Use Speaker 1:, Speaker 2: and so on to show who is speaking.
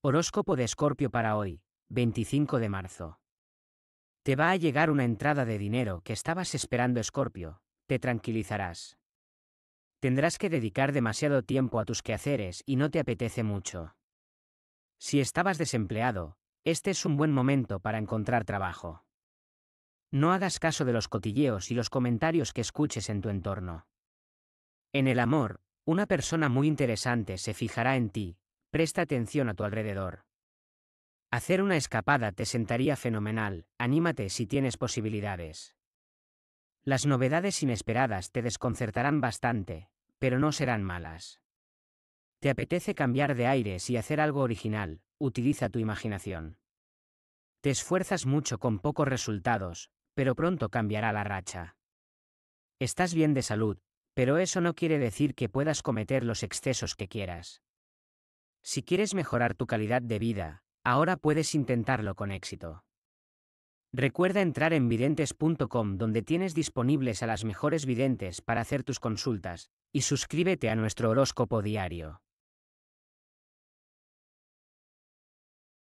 Speaker 1: Horóscopo de Escorpio para hoy, 25 de marzo. Te va a llegar una entrada de dinero que estabas esperando Escorpio, te tranquilizarás. Tendrás que dedicar demasiado tiempo a tus quehaceres y no te apetece mucho. Si estabas desempleado, este es un buen momento para encontrar trabajo. No hagas caso de los cotilleos y los comentarios que escuches en tu entorno. En el amor, una persona muy interesante se fijará en ti, Presta atención a tu alrededor. Hacer una escapada te sentaría fenomenal, anímate si tienes posibilidades. Las novedades inesperadas te desconcertarán bastante, pero no serán malas. ¿Te apetece cambiar de aires y hacer algo original? Utiliza tu imaginación. Te esfuerzas mucho con pocos resultados, pero pronto cambiará la racha. Estás bien de salud, pero eso no quiere decir que puedas cometer los excesos que quieras. Si quieres mejorar tu calidad de vida, ahora puedes intentarlo con éxito. Recuerda entrar en videntes.com donde tienes disponibles a las mejores videntes para hacer tus consultas, y suscríbete a nuestro horóscopo diario.